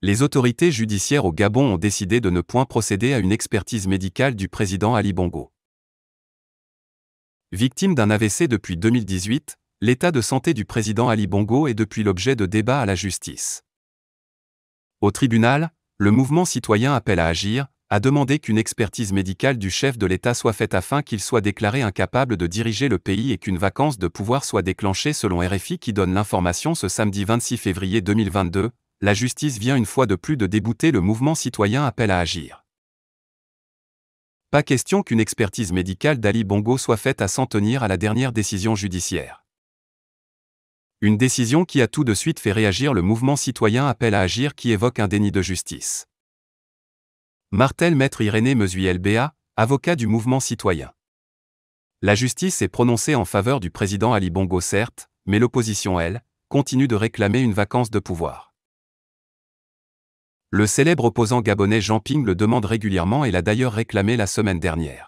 les autorités judiciaires au Gabon ont décidé de ne point procéder à une expertise médicale du président Ali Bongo. Victime d'un AVC depuis 2018, l'état de santé du président Ali Bongo est depuis l'objet de débats à la justice. Au tribunal, le mouvement citoyen appelle à agir, a demandé qu'une expertise médicale du chef de l'État soit faite afin qu'il soit déclaré incapable de diriger le pays et qu'une vacance de pouvoir soit déclenchée selon RFI qui donne l'information ce samedi 26 février 2022, la justice vient une fois de plus de débouter le mouvement citoyen appel à agir. Pas question qu'une expertise médicale d'Ali Bongo soit faite à s'en tenir à la dernière décision judiciaire. Une décision qui a tout de suite fait réagir le mouvement citoyen appel à agir qui évoque un déni de justice. Martel Maître Irénée Mesuel-Béa, avocat du mouvement citoyen. La justice est prononcée en faveur du président Ali Bongo certes, mais l'opposition, elle, continue de réclamer une vacance de pouvoir. Le célèbre opposant gabonais Jean Ping le demande régulièrement et l'a d'ailleurs réclamé la semaine dernière.